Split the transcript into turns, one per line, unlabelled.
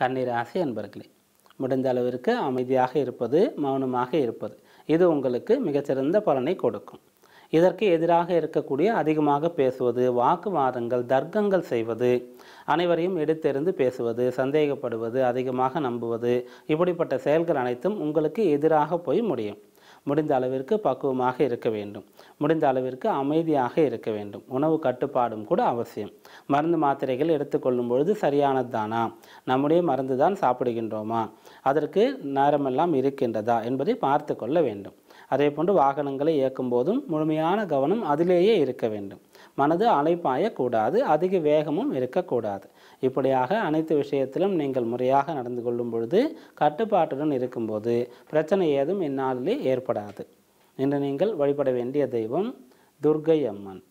கண்ணீராசி அன்பர்களே முடிந்த அளவிற்கு அமைதியாக இருப்பது மௌனமாக இருப்பது இது உங்களுக்கு மிகச்சிறந்த பலனை கொடுக்கும் இதற்கு எதிராக இருக்கக்கூடிய அதிகமாக பேசுவது வாக்குவாதங்கள் தர்க்கங்கள் செய்வது அனைவரையும் எடுத்தெறிந்து பேசுவது சந்தேகப்படுவது அதிகமாக நம்புவது இப்படிப்பட்ட செயல்கள் அனைத்தும் உங்களுக்கு எதிராக போய் முடியும் முடிந்த அளவிற்கு பக்குவமாக இருக்க வேண்டும் முடிந்த அளவிற்கு அமைதியாக இருக்க வேண்டும் உணவு கட்டுப்பாடும் கூட அவசியம் மருந்து மாத்திரைகள் எடுத்துக்கொள்ளும் பொழுது சரியானது தானா நம்முடைய மருந்து தான் சாப்பிடுகின்றோமா அதற்கு நேரமெல்லாம் இருக்கின்றதா என்பதை பார்த்து கொள்ள வேண்டும் அதே போன்று வாகனங்களை இயக்கும் போதும் முழுமையான கவனம் அதிலேயே இருக்க வேண்டும் மனது அலைப்பாயக்கூடாது அதிக வேகமும் இருக்கக்கூடாது இப்படியாக அனைத்து விஷயத்திலும் நீங்கள் முறையாக நடந்து கொள்ளும் பொழுது கட்டுப்பாட்டுடன் இருக்கும்போது பிரச்சனை ஏதும் இந்நாளிலே ஏற்படாது இன்று நீங்கள் வழிபட வேண்டிய தெய்வம் துர்கை அம்மன்